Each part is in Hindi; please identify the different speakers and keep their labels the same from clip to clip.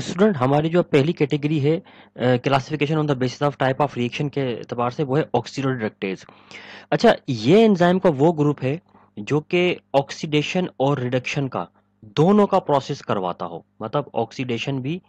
Speaker 1: स्टूडेंट हमारी जो पहली कैटेगरी है classification on the basis of type of reaction के अतबार से वो है ऑक्सीडोडक्टेज अच्छा ये एंजाइम का वो ग्रुप है जो कि ऑक्सीडेशन और रिडक्शन का दोनों का प्रोसेस करवाता हो मतलब ऑक्सीडेशन भी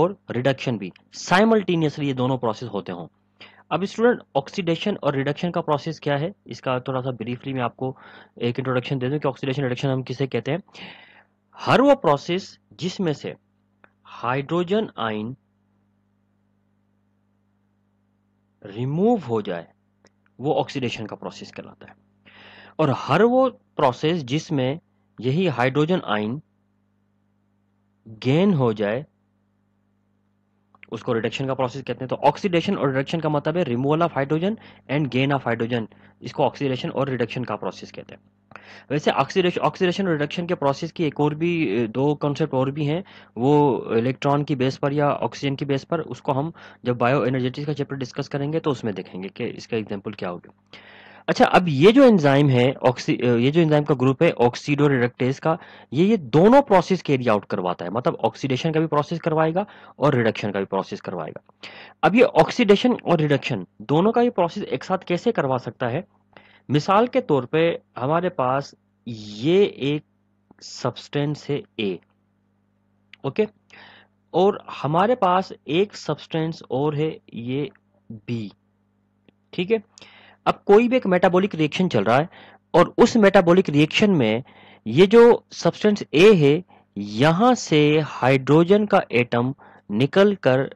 Speaker 1: और रिडक्शन भी साइमल्टेनियसली ये दोनों प्रोसेस होते हों अब स्टूडेंट ऑक्सीडेशन और रिडक्शन का प्रोसेस क्या है इसका थोड़ा सा ब्रीफली मैं आपको एक इंट्रोडक्शन दे दूँ कि ऑक्सीडेशन रिडक्शन हम किसे कहते हैं हर वो प्रोसेस जिसमें से हाइड्रोजन आयन रिमूव हो जाए वो ऑक्सीडेशन का प्रोसेस कहलाता है और हर वो प्रोसेस जिसमें यही हाइड्रोजन आयन गेन हो जाए उसको रिडक्शन का प्रोसेस कहते हैं तो ऑक्सीडेशन और रिडक्शन का मतलब है removal of hydrogen and gain of hydrogen इसको ऑक्सीडेशन और रिडक्शन का प्रोसेस कहते हैं वैसे ऑक्सीडेशन ऑक्सीडेशन और रिडक्शन के प्रोसेस की एक और भी दो कॉन्सेप्ट और भी हैं वो इलेक्ट्रॉन की बेस पर या ऑक्सीजन की बेस पर उसको हम जब बायो एनर्जेटिक्स का चैप्टर डिस्कस करेंगे तो उसमें देखेंगे कि इसका एग्जाम्पल क्या होगा अच्छा अब ये जो एंजाइम है ऑक्सी ये जो एंजाइम का ग्रुप है ऑक्सीडो रिडक्टेज का ये ये दोनों प्रोसेस कैरी आउट करवाता है मतलब ऑक्सीडेशन का भी प्रोसेस करवाएगा और रिडक्शन का भी प्रोसेस करवाएगा अब ये ऑक्सीडेशन और रिडक्शन दोनों का ये प्रोसेस एक साथ कैसे करवा सकता है मिसाल के तौर पे हमारे पास ये एक सब्सटेंस है ए ओके और हमारे पास एक सब्सटेंस और है ये बी ठीक है अब कोई भी एक मेटाबॉलिक रिएक्शन चल रहा है और उस मेटाबॉलिक रिएक्शन में ये जो सब्सटेंस ए है यहां से हाइड्रोजन का एटम निकल कर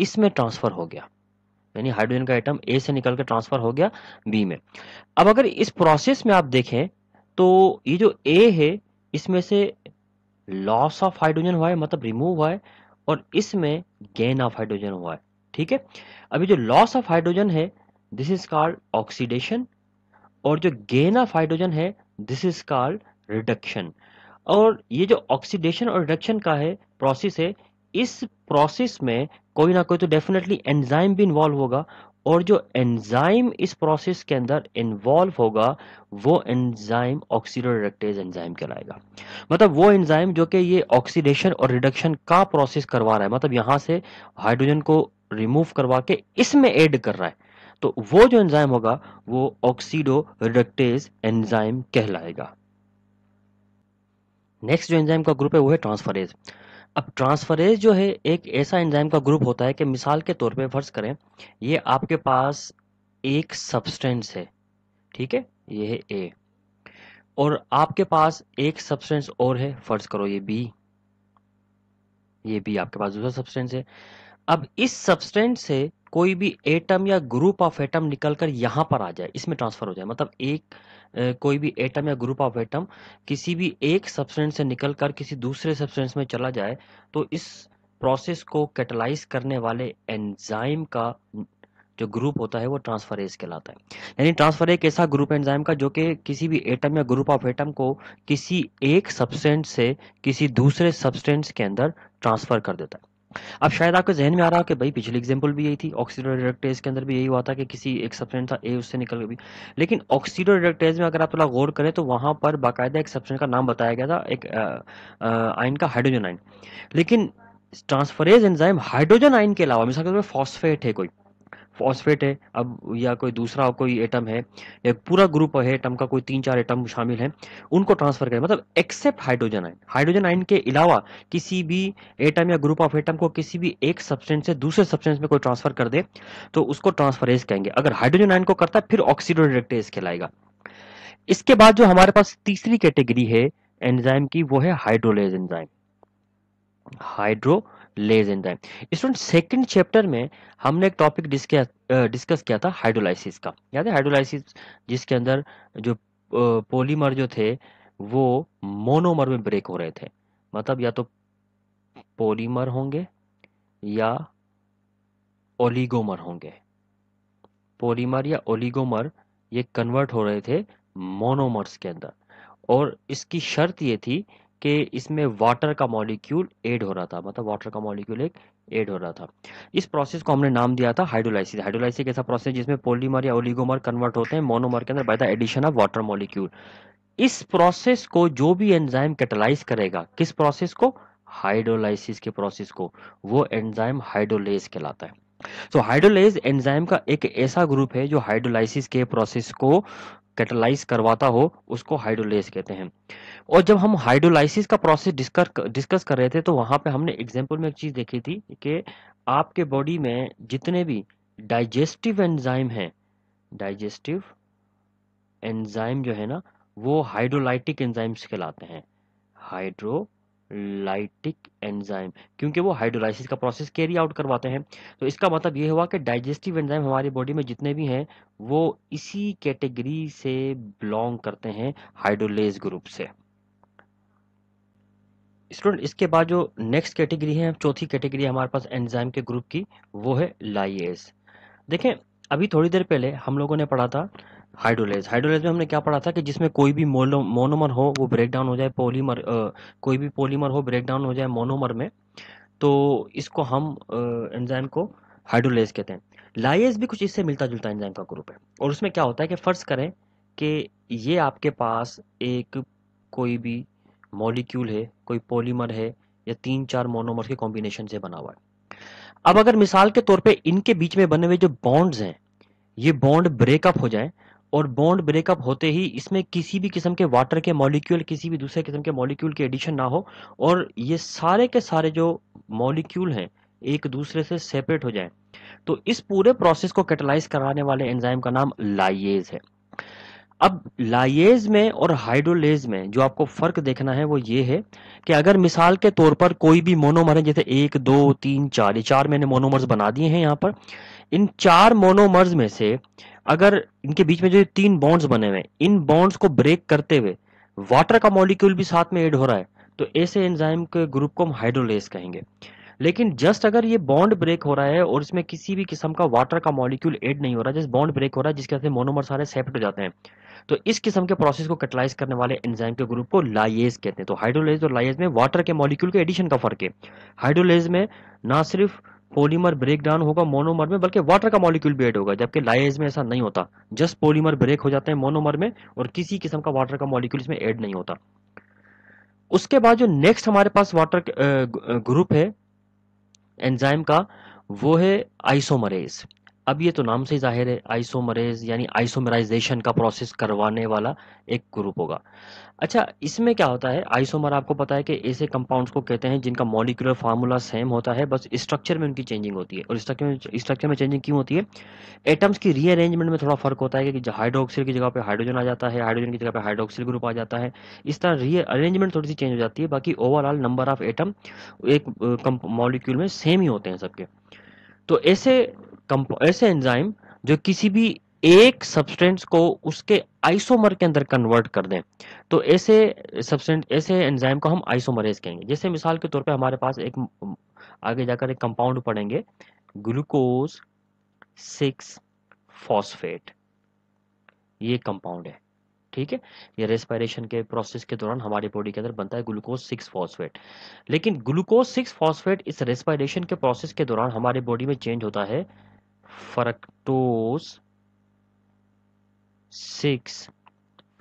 Speaker 1: इसमें ट्रांसफर हो गया यानी हाइड्रोजन का आइटम ए से निकल कर ट्रांसफर हो गया बी में अब अगर इस प्रोसेस में आप देखें तो ये जो ए है इसमें से लॉस ऑफ हाइड्रोजन हुआ है मतलब रिमूव हुआ है और इसमें गेन ऑफ हाइड्रोजन हुआ है ठीक है अभी जो लॉस ऑफ हाइड्रोजन है दिस इज कॉल्ड ऑक्सीडेशन और जो गेन ऑफ हाइड्रोजन है दिस इज कॉल्ड रिडक्शन और ये जो ऑक्सीडेशन और रिडक्शन का है प्रोसेस है इस प्रोसेस में कोई ना कोई तो डेफिनेटली एंजाइम भी इन्वॉल्व होगा और जो एंजाइम इस प्रोसेस के अंदर इन्वॉल्व होगा वो एंजाइम ऑक्सीडोरिडक्टेज एंजाइम कहलाएगा मतलब वो एंजाइम जो कि ये ऑक्सीडेशन और रिडक्शन का प्रोसेस करवा रहा है मतलब यहाँ से हाइड्रोजन को रिमूव करवा के इसमें ऐड कर रहा है तो वो जो एंजाइम होगा वो ऑक्सीडो रिडक्टेज एंजाइम कहलाएगा नेक्स्ट जो एंजाइम का ग्रुप है वो है ट्रांसफरेज अब ट्रांसफरेज जो है एक ऐसा एंजाइम का ग्रुप होता है कि मिसाल के तौर पे फर्ज करें ये आपके पास एक सब्सटेंस है ठीक है ये है ए और आपके पास एक सब्सटेंस और है फर्ज करो ये बी ये बी आपके पास दूसरा सब्सटेंस है अब इस सब्सटेंस से कोई भी एटम या ग्रुप ऑफ एटम निकलकर यहां पर आ जाए इसमें ट्रांसफर हो जाए मतलब एक कोई भी एटम या ग्रुप ऑफ एटम किसी भी एक सब्सटेंस से निकल कर किसी दूसरे सब्सटेंस में चला जाए तो इस प्रोसेस को कैटलाइज करने वाले एंजाइम का जो ग्रुप होता है वो ट्रांसफरेज कहलाता है यानी ट्रांसफर एक ऐसा ग्रुप एंजाइम का जो कि किसी भी एटम या ग्रुप ऑफ एटम को किसी एक सब्सटेंस से किसी दूसरे सब्सटेंस के अंदर ट्रांसफर कर देता है अब शायद आपके जहन में आ रहा है कि भाई पिछली एग्जाम्पल भी यही थी ऑक्सीडो रिडक्टेज के अंदर भी यही हुआ था कि किसी एक सब्सटेंट था ए उससे निकल गई लेकिन ऑक्सीडो रिडक्टेज में अगर आप थोड़ा गौर करें तो वहाँ पर बाकायदा एक सब्सटेंट का नाम बताया गया था एक आइन का हाइड्रोजन आइन लेकिन ट्रांसफरेज एंजाइम हाइड्रोजन आइन के अलावा मिसाल के तौर पर फॉस्फेट है कोई फॉस्फेट है अब या कोई दूसरा कोई एटम है या पूरा ग्रुप है एटम का कोई तीन चार एटम शामिल है उनको ट्रांसफर करें मतलब एक्सेप्ट हाइड्रोजन आइन हाइड्रोजन आइन के अलावा किसी भी एटम या ग्रुप ऑफ एटम को किसी भी एक सब्सटेंस से दूसरे सब्सटेंस में कोई ट्रांसफर कर दे तो उसको ट्रांसफरेज कहेंगे अगर हाइड्रोजन आइन को करता है फिर डिडक्टेज कहलाएगा इसके बाद जो हमारे पास तीसरी कैटेगरी है एंजाइम की वो है hydrolase enzyme hydrolase in time student second chapter में हमने एक टॉपिक डिस्कस किया था हाइड्रोलाइसिस का याद है हाइड्रोलाइसिस जिसके अंदर जो पोलीमर जो थे वो मोनोमर में ब्रेक हो रहे थे मतलब या तो पोलीमर होंगे या ओलिगोमर होंगे पोलीमर या ओलिगोमर ये कन्वर्ट हो रहे थे मोनोमर्स के अंदर और इसकी शर्त ये थी कि इसमें वाटर का मॉलिक्यूल ऐड हो रहा था मतलब वाटर का मॉलिक्यूल एक ऐड हो रहा था इस प्रोसेस को हमने नाम दिया था हाइड्रोलाइसिस हाइड्रोलाइसिस एक ऐसा प्रोसेस जिसमें पॉलीमर या ओलिगोमर कन्वर्ट होते हैं मोनोमर के अंदर by the addition of water molecule इस प्रोसेस को जो भी एंजाइम कैटेलाइज करेगा किस प्रोसेस को हाइड्रोलाइसिस के प्रोसेस को वो एंजाइम हाइड्रोलेज कहलाता है तो हाइड्रोलेज एंजाइम का एक ऐसा ग्रुप है जो हाइड्रोलाइसिस के प्रोसेस को कैटलाइज करवाता हो उसको हाइड्रोलेस कहते हैं और जब हम हाइड्रोलाइसिस का प्रोसेस डिस्कस कर रहे थे तो वहां पे हमने एग्जाम्पल में एक चीज़ देखी थी कि आपके बॉडी में जितने भी डाइजेस्टिव एंजाइम हैं डाइजेस्टिव एंजाइम जो है ना वो हाइड्रोलाइटिक एंजाइम्स कहलाते हैं हाइड्रो लाइटिक एंजाइम क्योंकि वो हाइड्रोलाइसिस का प्रोसेस कैरी आउट करवाते हैं तो इसका मतलब ये हुआ कि डाइजेस्टिव एंजाइम हमारी बॉडी में जितने भी हैं वो इसी कैटेगरी से बिलोंग करते हैं हाइड्रोलेज ग्रुप से स्टूडेंट इसके बाद जो नेक्स्ट कैटेगरी है चौथी कैटेगरी हमारे पास एंजाइम के ग्रुप की वो है लाइएस देखें अभी थोड़ी देर पहले हम लोगों ने पढ़ा था हाइड्रोलेज हाइड्रोलेज में हमने क्या पढ़ा था कि जिसमें कोई भी मोनोमर हो वो ब्रेक डाउन हो जाए पॉलीमर कोई भी पॉलीमर हो ब्रेक डाउन हो जाए मोनोमर में तो इसको हम एंजाइम को हाइड्रोलेज कहते हैं लाइज भी कुछ इससे मिलता जुलता एंजाइम का ग्रुप है और उसमें क्या होता है कि फ़र्ज़ करें कि ये आपके पास एक कोई भी मॉलिक्यूल है कोई पॉलीमर है या तीन चार मोनोमर के कॉम्बिनेशन से बना हुआ है अब अगर मिसाल के तौर पे इनके बीच में बने हुए जो बॉन्ड्स हैं ये बॉन्ड ब्रेकअप हो जाए और बॉन्ड ब्रेकअप होते ही इसमें किसी भी किस्म के वाटर के मॉलिक्यूल किसी भी दूसरे किस्म के मॉलिक्यूल के एडिशन ना हो और ये सारे के सारे जो मॉलिक्यूल हैं एक दूसरे से सेपरेट हो जाए तो इस पूरे प्रोसेस को कैटलाइज कराने वाले एंजाइम का नाम लाइएज है अब लाइएज में और हाइड्रोलेज में जो आपको फर्क देखना है वो ये है कि अगर मिसाल के तौर पर कोई भी मोनोमर है जैसे एक दो तीन चार ये चार मैंने मोनोमर्स बना दिए हैं यहाँ पर इन चार मोनोमर्स में से अगर इनके बीच में जो तीन बॉन्ड्स बने हुए हैं इन बॉन्ड्स को ब्रेक करते हुए वाटर का मॉलिक्यूल भी साथ में एड हो रहा है तो ऐसे एंजाइम के ग्रुप को हम हाइड्रोलेस कहेंगे लेकिन जस्ट अगर ये बॉन्ड ब्रेक हो रहा है और इसमें किसी भी किस्म का वाटर का मॉलिक्यूल एड नहीं हो रहा जिस बॉन्ड ब्रेक हो रहा है जिसके साथ मोनोमर सारे सेप्ट हो जाते हैं तो इस किस्म के प्रोसेस को कैटलाइज करने वाले एंजाइम के ग्रुप को लाइएज कहते हैं तो हाइड्रोलेज और लाइएज में वाटर के मॉलिक्यूल के एडिशन का फर्क है हाइड्रोलेज में ना सिर्फ पॉलीमर ब्रेक डाउन होगा मोनोमर में बल्कि वाटर का मॉलिक्यूल भी एड होगा जबकि लाइज में ऐसा नहीं होता जस्ट पॉलीमर ब्रेक हो जाते हैं मोनोमर में और किसी किस्म का वाटर का मॉलिक्यूल इसमें एड नहीं होता उसके बाद जो नेक्स्ट हमारे पास वाटर ग्रुप है एंजाइम का वो है आइसोमरेज अब ये तो नाम से ही जाहिर है आइसोमरेज यानी आइसोमराइजेशन का प्रोसेस करवाने वाला एक ग्रुप होगा अच्छा इसमें क्या होता है आइसोमर आपको पता है कि ऐसे कंपाउंड्स को कहते हैं जिनका मॉलिकुलर फार्मूला सेम होता है बस स्ट्रक्चर में उनकी चेंजिंग होती है और स्ट्रक्चर में स्ट्रक्चर में चेंजिंग क्यों होती है एटम्स की रीअरेंजमेंट में थोड़ा फर्क होता है कि हाइड्रोक्सिल की जगह पर हाइड्रोजन आ जाता है हाइड्रोजन की जगह पर हाइड्रोक्सिल ग्रुप आ जाता है इस तरह रीअरेंजमेंट थोड़ी सी चेंज हो जाती है बाकी ओवरऑल नंबर ऑफ एटम एक मॉलिक्यूल में सेम ही होते हैं सबके तो ऐसे ऐसे एंजाइम जो किसी भी एक सब्सटेंस को उसके आइसोमर के अंदर कन्वर्ट कर दें तो ऐसे सब्सटेंस ऐसे एंजाइम को हम आइसोमरेज कहेंगे जैसे मिसाल के तौर पे हमारे पास एक आगे जाकर एक कंपाउंड पढ़ेंगे ग्लूकोज सिक्स फॉस्फेट ये कंपाउंड है ठीक है ये रेस्पिरेशन के प्रोसेस के दौरान हमारी बॉडी के अंदर बनता है ग्लूकोज सिक्स फॉस्फेट लेकिन ग्लूकोज सिक्स फॉस्फेट इस रेस्पिरेशन के प्रोसेस के दौरान हमारी बॉडी में चेंज होता है फ्रक्टोज सिक्स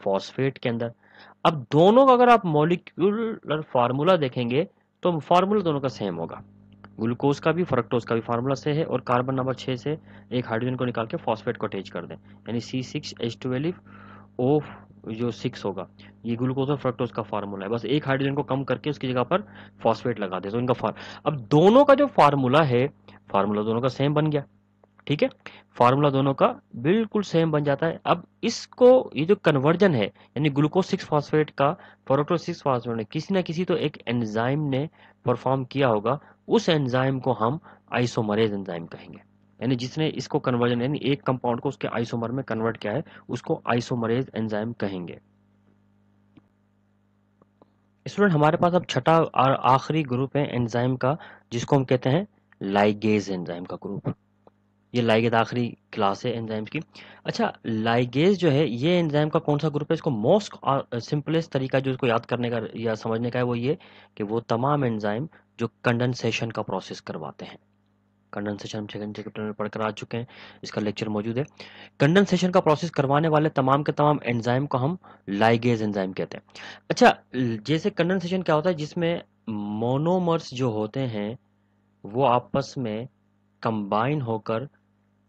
Speaker 1: फॉस्फेट के अंदर अब दोनों का अगर आप मोलिकुलर फार्मूला देखेंगे तो फार्मूला दोनों का सेम होगा ग्लूकोज का भी फ्रक्टोज का भी फार्मूला से है और कार्बन नंबर छः से एक हाइड्रोजन को निकाल के फॉस्फेट को अटैच कर दें यानी C six H twelve O जो सिक्स होगा ये ग्लूकोज और फ्रक्टोज का फार्मूला है बस एक हाइड्रोजन को कम करके उसकी जगह पर फॉस्फेट लगा दे तो इनका फार अब दोनों का जो फार्मूला है फार्मूला दोनों का सेम बन गया ठीक है फार्मूला दोनों का बिल्कुल सेम बन जाता है अब इसको ये जो कन्वर्जन है यानी ग्लूकोज सिक्स फॉस्फेट का प्रोटो सिक्स फॉस्फेट किसी ना किसी तो एक एंजाइम ने परफॉर्म किया होगा उस एंजाइम को हम आइसोमरेज एंजाइम कहेंगे यानी जिसने इसको कन्वर्जन यानी एक कंपाउंड को उसके आइसोमर में कन्वर्ट किया है उसको आइसोमरेज एंजाइम कहेंगे स्टूडेंट हमारे पास अब छठा और आखिरी ग्रुप है एंजाइम का जिसको हम कहते हैं लाइगेज एंजाइम का ग्रुप ये लाइगेज तो आखिरी क्लास है एंजाइम्स की अच्छा लाइगेज जो है ये एंजाइम का कौन सा ग्रुप है इसको मोस्ट सिंपलेस्ट तरीका जो इसको याद करने का या समझने का है वो ये कि वो तमाम एंजाइम जो कंडेंसेशन का प्रोसेस करवाते हैं कंडेंसेशन हम सेकंड चैप्टर में पढ़कर आ चुके हैं इसका लेक्चर मौजूद है कंडेंसेशन का प्रोसेस करवाने वाले तमाम के तमाम एंजाइम को हम लाइगेज एंजाइम कहते हैं अच्छा जैसे कंडेंसेशन क्या होता है जिसमें मोनोमर्स जो होते हैं वो आपस में कंबाइन होकर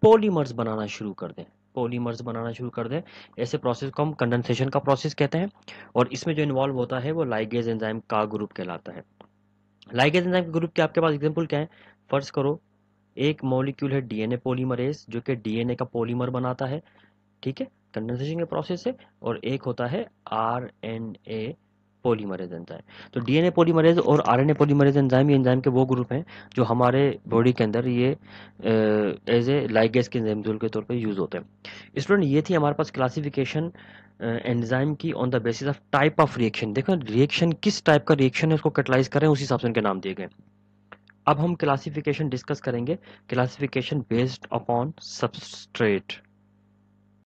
Speaker 1: पॉलीमर्स बनाना शुरू कर दें पॉलीमर्स बनाना शुरू कर दें ऐसे प्रोसेस को हम कंडेंसेशन का प्रोसेस कहते हैं और इसमें जो इन्वॉल्व होता है वो लाइगेज एंजाइम का ग्रुप कहलाता है लाइगेज एंजाइम ग्रुप के आपके पास एग्जाम्पल क्या है फर्ज करो एक मॉलिक्यूल है डीएनए पॉलीमरेज जो कि डीएनए का पॉलीमर बनाता है ठीक है कंडेंसेशन के प्रोसेस से और एक होता है आरएनए पोलीमरेज एंजाइम तो डीएनए पोलीमरेज और आरएनए पोलीमरेज एंजाइम ये एंजाइम के वो ग्रुप हैं जो हमारे बॉडी के अंदर ये एज ए लाइगेस के एंजाइम के तौर पे यूज़ होते हैं स्टूडेंट ये थी हमारे पास क्लासिफिकेशन एंजाइम की on the basis of type of reaction देखो रिएक्शन किस टाइप का रिएक्शन है उसको कैटलाइज करें उसी हिसाब से उनके नाम दिए गए अब हम क्लासिफिकेशन डिस्कस करेंगे क्लासिफिकेशन बेस्ड अपॉन सबस्ट्रेट